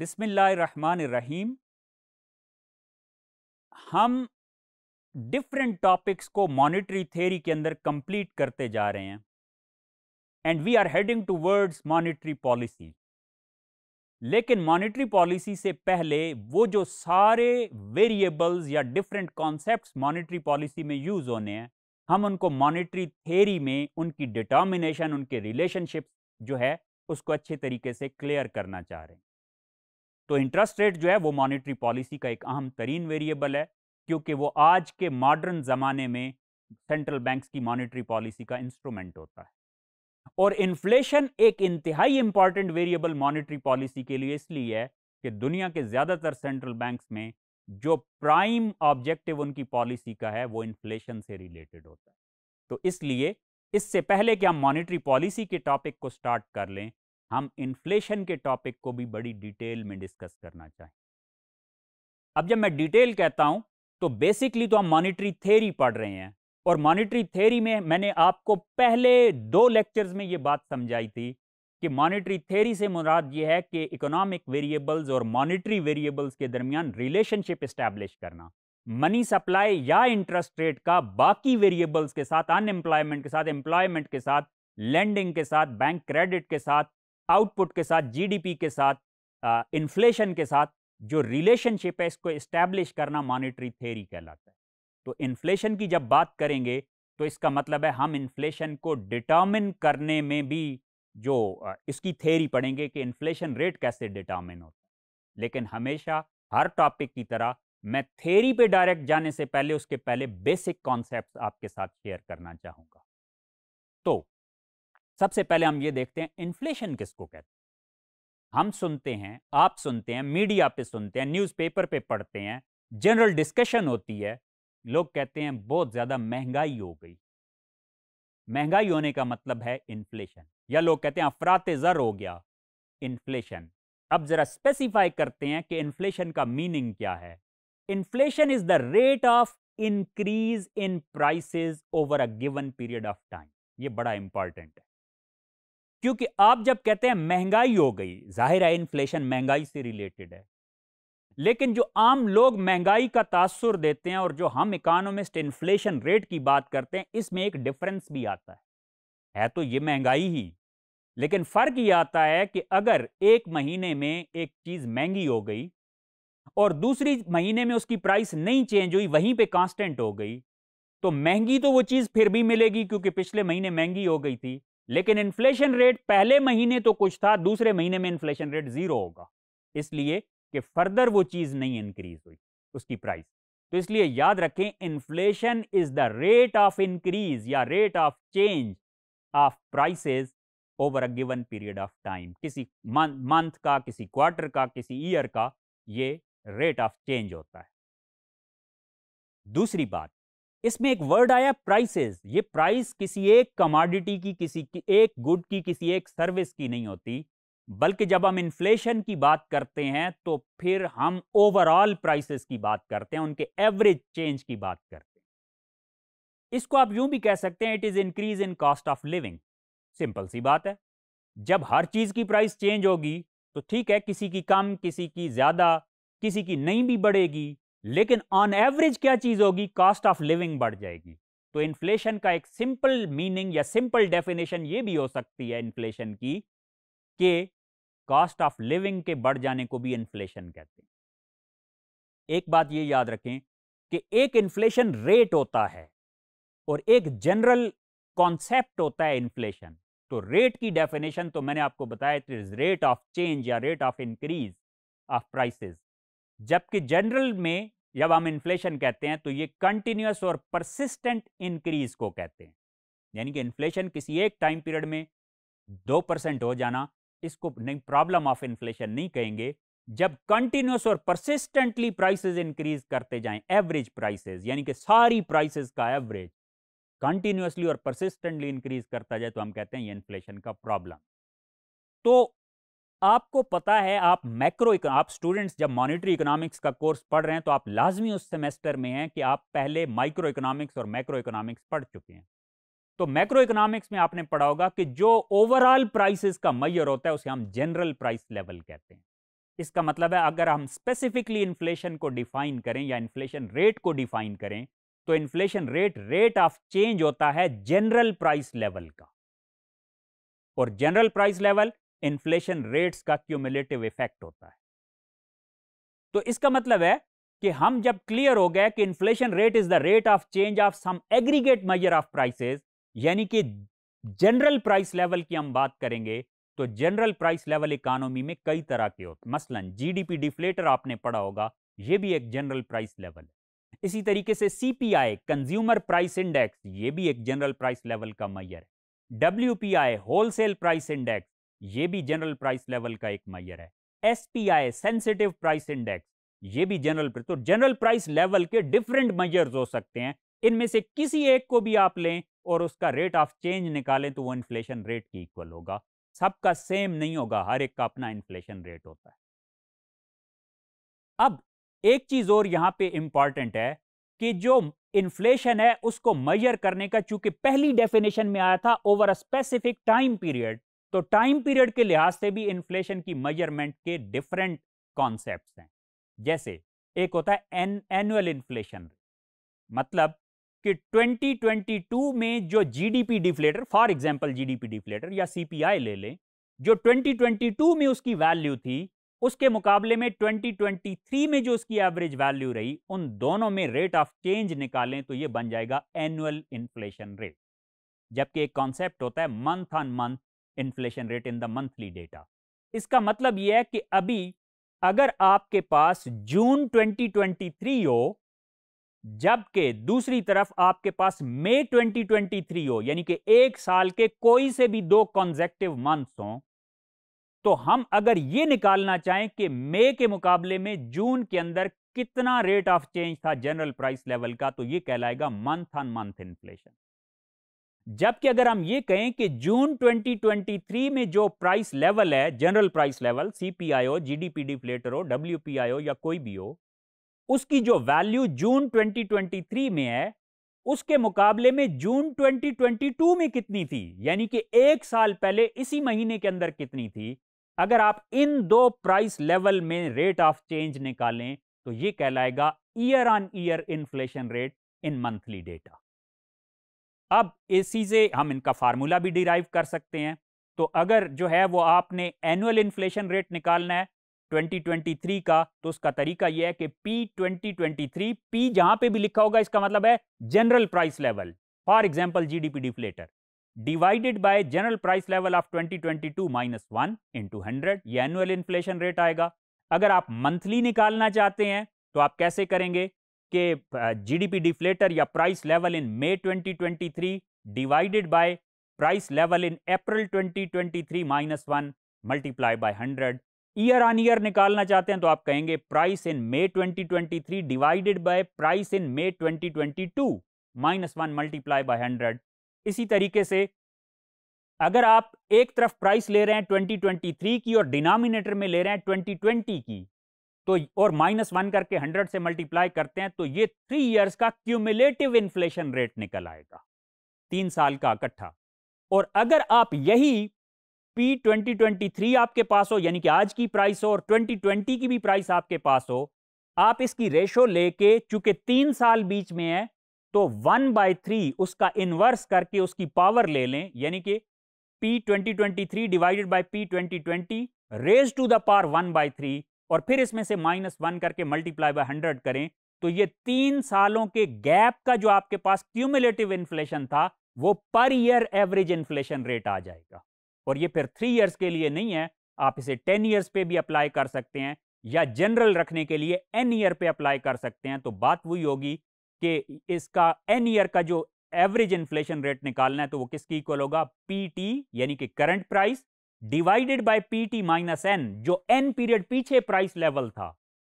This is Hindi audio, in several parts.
बिसमीम हम डिफरेंट टॉपिक्स को मॉनिटरी थेरी के अंदर कंप्लीट करते जा रहे हैं and we are heading towards monetary policy लेकिन मॉनिटरी पॉलिसी से पहले वो जो सारे वेरिएबल्स या डिफरेंट कॉन्सेप्ट्स मॉनिटरी पॉलिसी में यूज़ होने हैं हम उनको मॉनिटरी थेरी में उनकी डिटर्मिनेशन उनके रिलेशनशिप्स जो है उसको अच्छे तरीके से क्लियर करना चाह रहे हैं तो इंटरेस्ट रेट जो है वो मॉनेटरी पॉलिसी का एक अहम तरीन वेरिएबल है क्योंकि वो आज के मॉडर्न ज़माने में सेंट्रल बैंक्स की मॉनेटरी पॉलिसी का इंस्ट्रूमेंट होता है और इन्फ्लेशन एक इंतहाई इंपॉर्टेंट वेरिएबल मॉनेटरी पॉलिसी के लिए इसलिए है कि दुनिया के ज़्यादातर सेंट्रल बैंक्स में जो प्राइम ऑब्जेक्टिव उनकी पॉलिसी का है वो इन्फ्लेशन से रिलेटेड होता है तो इसलिए इससे पहले कि हम मॉनेटरी पॉलिसी के टॉपिक को स्टार्ट कर लें हम इन्फ्लेशन के टॉपिक को भी बड़ी डिटेल में डिस्कस करना चाहें अब जब मैं डिटेल कहता हूं तो बेसिकली तो हम मॉनिटरी थेरी पढ़ रहे हैं और मॉनिटरी थेरी में मैंने आपको पहले दो लेक्चर्स में ये बात समझाई थी कि मॉनिटरी थेरी से मुराद ये है कि इकोनॉमिक वेरिएबल्स और मॉनिटरी वेरिएबल्स के दरमियान रिलेशनशिप इस्टेब्लिश करना मनी सप्लाई या इंटरेस्ट रेट का बाकी वेरिएबल्स के साथ अनएम्प्लॉयमेंट के साथ एम्प्लॉयमेंट के साथ लैंडिंग के साथ बैंक क्रेडिट के साथ आउटपुट के साथ जीडीपी के साथ इन्फ्लेशन के साथ जो रिलेशनशिप है इसको इस्टेब्लिश करना मॉनिटरी थेरी कहलाता है तो इन्फ्लेशन की जब बात करेंगे तो इसका मतलब है हम इन्फ्लेशन को डिटर्मिन करने में भी जो इसकी थेरी पढ़ेंगे कि इन्फ्लेशन रेट कैसे डिटर्मिन होता है लेकिन हमेशा हर टॉपिक की तरह मैं थेरी पे डायरेक्ट जाने से पहले उसके पहले बेसिक कॉन्सेप्ट्स आपके साथ शेयर करना चाहूँगा तो सबसे पहले हम ये देखते हैं इन्फ्लेशन किसको कहते हैं हम सुनते हैं आप सुनते हैं मीडिया पे सुनते हैं न्यूज़पेपर पे पढ़ते हैं जनरल डिस्कशन होती है लोग कहते हैं बहुत ज़्यादा महंगाई हो गई महंगाई होने का मतलब है इन्फ्लेशन या लोग कहते हैं अफरात ज़र हो गया इन्फ्लेशन अब ज़रा स्पेसिफाई करते हैं कि इन्फ्लेशन का मीनिंग क्या है inflation is the rate of increase in prices over a given period of time ये बड़ा इंपॉर्टेंट है क्योंकि आप जब कहते हैं महंगाई हो गई जाहिर है इन्फ्लेशन महंगाई से रिलेटेड है लेकिन जो आम लोग महंगाई का तासुर देते हैं और जो हम इकोनॉमिस्ट इन्फ्लेशन रेट की बात करते हैं इसमें एक डिफरेंस भी आता है है तो ये महंगाई ही लेकिन फ़र्क ये आता है कि अगर एक महीने में एक चीज़ महंगी हो गई और दूसरी महीने में उसकी प्राइस नहीं चेंज हुई वहीं पे कांस्टेंट हो गई तो महंगी तो वो चीज़ फिर भी मिलेगी क्योंकि पिछले महीने महंगी हो गई थी लेकिन इन्फ्लेशन रेट पहले महीने तो कुछ था दूसरे महीने में इन्फ्लेशन रेट जीरो होगा इसलिए कि फर्दर वो चीज़ नहीं इंक्रीज हुई उसकी प्राइस तो इसलिए याद रखें inflation is the rate of increase या rate of change of prices over a given period of time किसी मंथ का किसी क्वार्टर का किसी ईयर का ये रेट ऑफ चेंज होता है दूसरी बात इसमें एक वर्ड आया प्राइसेस ये प्राइस किसी एक कमोडिटी की किसी की एक गुड की किसी एक सर्विस की नहीं होती बल्कि जब हम इन्फ्लेशन की बात करते हैं तो फिर हम ओवरऑल प्राइसेस की बात करते हैं उनके एवरेज चेंज की बात करते हैं इसको आप यूं भी कह सकते हैं it is increase in cost of living simple सी बात है जब हर चीज़ की प्राइस चेंज होगी तो ठीक है किसी की कम किसी की ज़्यादा किसी की नहीं भी बढ़ेगी लेकिन ऑन एवरेज क्या चीज़ होगी कॉस्ट ऑफ लिविंग बढ़ जाएगी तो इन्फ्लेशन का एक सिंपल मीनिंग या सिंपल डेफिनेशन ये भी हो सकती है इन्फ्लेशन की कि कॉस्ट ऑफ लिविंग के बढ़ जाने को भी इन्फ्लेशन कहते हैं एक बात ये याद रखें कि एक इन्फ्लेशन रेट होता है और एक जनरल कॉन्सेप्ट होता है इन्फ्लेशन तो रेट की डेफिनेशन तो मैंने आपको बताया it is rate of change या rate of increase of prices जबकि जनरल में जब हम इन्फ्लेशन कहते हैं तो ये कंटिन्यूस और परसिस्टेंट इंक्रीज को कहते हैं यानी कि इन्फ्लेशन किसी एक टाइम पीरियड में दो परसेंट हो जाना इसको नहीं प्रॉब्लम ऑफ इन्फ्लेशन नहीं कहेंगे जब कंटिन्यूस और परसिस्टेंटली प्राइसेस इंक्रीज करते जाएं एवरेज प्राइसेस यानी कि सारी प्राइसेस का एवरेज कंटिन्यूसली और परसिस्टेंटली इंक्रीज करता जाए तो हम कहते हैं ये इन्फ्लेशन का प्रॉब्लम तो आपको पता है आप मैक्रो आप स्टूडेंट्स जब मॉनिटरी इकोनॉमिक्स का कोर्स पढ़ रहे हैं तो आप लाजमी उस सेमेस्टर में हैं कि आप पहले माइक्रो इकोनॉमिक्स और मैक्रो इकोनॉमिक्स पढ़ चुके हैं तो मैक्रो इकोनॉमिक्स में आपने पढ़ा होगा कि जो ओवरऑल प्राइसेस का मैयर होता है उसे हम जनरल प्राइस लेवल कहते हैं इसका मतलब है अगर हम स्पेसिफिकली इन्फ्लेशन को डिफाइन करें या इन्फ्लेशन रेट को डिफाइन करें तो inflation rate rate of change होता है जनरल प्राइस लेवल का और general price level inflation rates का क्यूमुलेटिव इफेक्ट होता है तो इसका मतलब है कि हम जब क्लियर हो गए कि inflation rate is the rate of change of some aggregate measure of prices यानी कि जनरल प्राइस लेवल की हम बात करेंगे तो जनरल प्राइस लेवल इकोनॉमी में कई तरह के होते मसलन जीडीपी डिफ्लेटर आपने पढ़ा होगा ये भी एक जनरल प्राइस लेवल है इसी तरीके से सीपीआई कंज्यूमर प्राइस इंडेक्स ये भी एक जनरल प्राइस लेवल का मैयर है डब्ल्यू होलसेल प्राइस इंडेक्स ये भी जनरल प्राइस लेवल का एक मैयर है S P I sensitive price index ये भी जनरल तो जनरल प्राइस लेवल के डिफरेंट मयर्स हो सकते हैं इनमें से किसी एक को भी आप लें और उसका रेट ऑफ चेंज निकालें तो वो इन्फ्लेशन रेट की इक्वल होगा सबका सेम नहीं होगा हर एक का अपना इन्फ्लेशन रेट होता है अब एक चीज और यहां पे इंपॉर्टेंट है कि जो इन्फ्लेशन है उसको मयर करने का चूंकि पहली डेफिनेशन में आया था over a specific time period तो टाइम पीरियड के लिहाज से भी इन्फ्लेशन की मेजरमेंट के डिफरेंट कॉन्सेप्ट हैं जैसे एक होता है एन एनुअल इन्फ्लेशन मतलब कि 2022 में जो GDP deflator for example GDP deflator या सीपीआई ले लें जो 2022 में उसकी वैल्यू थी उसके मुकाबले में 2023 में जो उसकी एवरेज वैल्यू रही उन दोनों में रेट ऑफ चेंज निकालें तो ये बन जाएगा एनुअल इन्फ्लेशन रेट जबकि एक कॉन्सेप्ट होता है month on month inflation rate in the monthly data इसका मतलब यह है कि अभी अगर आपके पास जून 2023 हो जबकि दूसरी तरफ आपके पास मई 2023 हो यानी कि एक साल के कोई से भी दो कॉन्जेक्टिव मंथ्स हों तो हम अगर ये निकालना चाहें कि मई के मुकाबले में जून के अंदर कितना रेट ऑफ चेंज था जनरल प्राइस लेवल का तो ये कहलाएगा मंथ ऑन मंथ इन्फ्लेशन जबकि अगर हम ये कहें कि जून 2023 में जो प्राइस लेवल है जनरल प्राइस लेवल सीपीआई हो जीडीपी डिफ्लेटर हो डब्ल्यूपीआई हो या कोई भी हो उसकी जो वैल्यू जून 2023 में है उसके मुकाबले में जून 2022 में कितनी थी यानी कि एक साल पहले इसी महीने के अंदर कितनी थी अगर आप इन दो प्राइस लेवल में रेट ऑफ चेंज निकालें तो ये कहलाएगा year on year inflation rate in monthly data अब इसी से हम इनका फार्मूला भी डिराइव कर सकते हैं तो अगर जो है वो आपने एनुअल इन्फ्लेशन रेट निकालना है 2023 का तो उसका तरीका यह है कि P 2023 P जहां पे भी लिखा होगा इसका मतलब है general price level for example GDP deflator divided by general price level of 2022 minus one into hundred ये एनुअल इन्फ्लेशन रेट आएगा अगर आप मंथली निकालना चाहते हैं तो आप कैसे करेंगे के जीडीपी डिफ्लेटर या price level in May 2023 divided by price level in April 2023 minus one multiply by hundred year on year निकालना चाहते हैं तो आप कहेंगे price in May 2023 divided by price in May 2022 minus one multiply by hundred इसी तरीके से अगर आप एक तरफ प्राइस ले रहे हैं 2023 की और डिनोमिनेटर में ले रहे हैं 2020 की तो और माइनस वन करके हंड्रेड से मल्टीप्लाई करते हैं तो ये थ्री ईयर्स का क्यूमुलेटिव इन्फ्लेशन रेट निकल आएगा तीन साल का इकट्ठा और अगर आप यही पी ट्वेंटी ट्वेंटी थ्री आपके पास हो यानी कि आज की प्राइस हो और ट्वेंटी ट्वेंटी की भी प्राइस आपके पास हो आप इसकी रेशो लेके चूंकि तीन साल बीच में है तो वन बाई थ्री उसका इन्वर्स करके उसकी पावर ले लें यानी कि P twenty twenty three divided by P twenty twenty raise to the power one by three और फिर इसमें से माइनस वन करके मल्टीप्लाई बाय हंड्रेड करें तो ये तीन सालों के गैप का जो आपके पास क्यूमुलेटिव इन्फ्लेशन था वो per year average inflation rate आ जाएगा और ये फिर थ्री ईयर्स के लिए नहीं है आप इसे टेन ईयर्स पे भी अप्लाई कर सकते हैं या जनरल रखने के लिए एन ईयर पे अप्लाई कर सकते हैं तो बात वही होगी कि इसका एन ईयर का जो एवरेज इन्फ्लेशन रेट निकालना है तो वो किसकी इक्वल होगा पीटी यानी कि current price divided by P T minus N जो एन पीरियड पीछे प्राइस लेवल था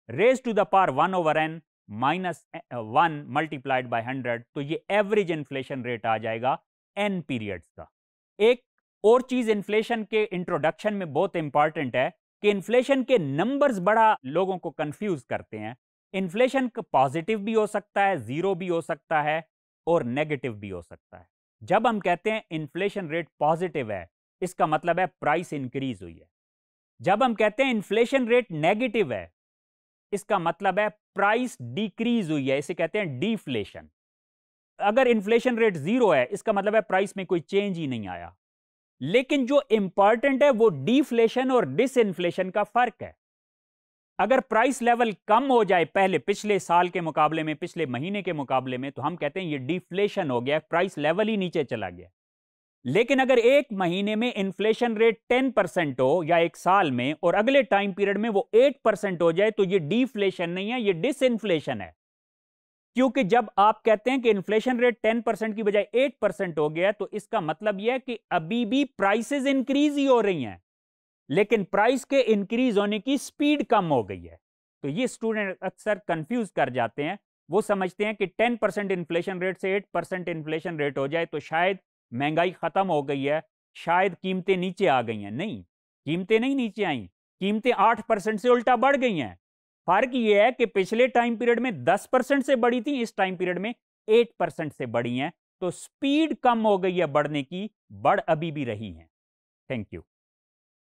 raise to the power one over N minus one multiplied by hundred तो ये एवरेज इन्फ्लेशन रेट आ जाएगा एन पीरियड्स का एक और चीज इन्फ्लेशन के इंट्रोडक्शन में बहुत इंपॉर्टेंट है कि इन्फ्लेशन के नंबर्स बड़ा लोगों को कंफ्यूज करते हैं इन्फ्लेशन पॉजिटिव भी हो सकता है जीरो भी हो सकता है और नेगेटिव भी हो सकता है जब हम कहते हैं इन्फ्लेशन रेट पॉजिटिव है इसका मतलब है प्राइस इंक्रीज हुई है जब हम कहते हैं इन्फ्लेशन रेट नेगेटिव है इसका मतलब है प्राइस डिक्रीज हुई है इसे कहते हैं डिफ्लेशन अगर इन्फ्लेशन रेट जीरो है इसका मतलब है प्राइस में कोई चेंज ही नहीं आया लेकिन जो इंपॉर्टेंट है वो डिफ्लेशन और डिसइन्फ्लेशन का फर्क है अगर प्राइस लेवल कम हो जाए पहले पिछले साल के मुकाबले में पिछले महीने के मुकाबले में तो हम कहते हैं ये डिफ्लेशन हो गया प्राइस लेवल ही नीचे चला गया लेकिन अगर एक महीने में इन्फ्लेशन रेट टेन परसेंट हो या एक साल में और अगले टाइम पीरियड में वो एट परसेंट हो जाए तो ये डिफ्लेशन नहीं है ये इन्फ्लेशन है क्योंकि जब आप कहते हैं कि इन्फ्लेशन रेट टेन परसेंट की बजाय एट परसेंट हो गया तो इसका मतलब यह है कि अभी भी प्राइसेज इंक्रीज ही हो रही हैं लेकिन प्राइस के इंक्रीज होने की स्पीड कम हो गई है तो ये स्टूडेंट अक्सर कंफ्यूज कर जाते हैं वो समझते हैं कि 10 परसेंट इन्फ्लेशन रेट से 8 परसेंट इन्फ्लेशन रेट हो जाए तो शायद महंगाई ख़त्म हो गई है शायद कीमतें नीचे आ गई हैं नहीं कीमतें नहीं नीचे आई कीमतें आठ परसेंट से उल्टा बढ़ गई हैं फर्क ये है कि पिछले टाइम पीरियड में दस परसेंट से बढ़ी थी इस टाइम पीरियड में एट परसेंट से बढ़ी हैं तो स्पीड कम हो गई है बढ़ने की बढ़ अभी भी रही है थैंक यू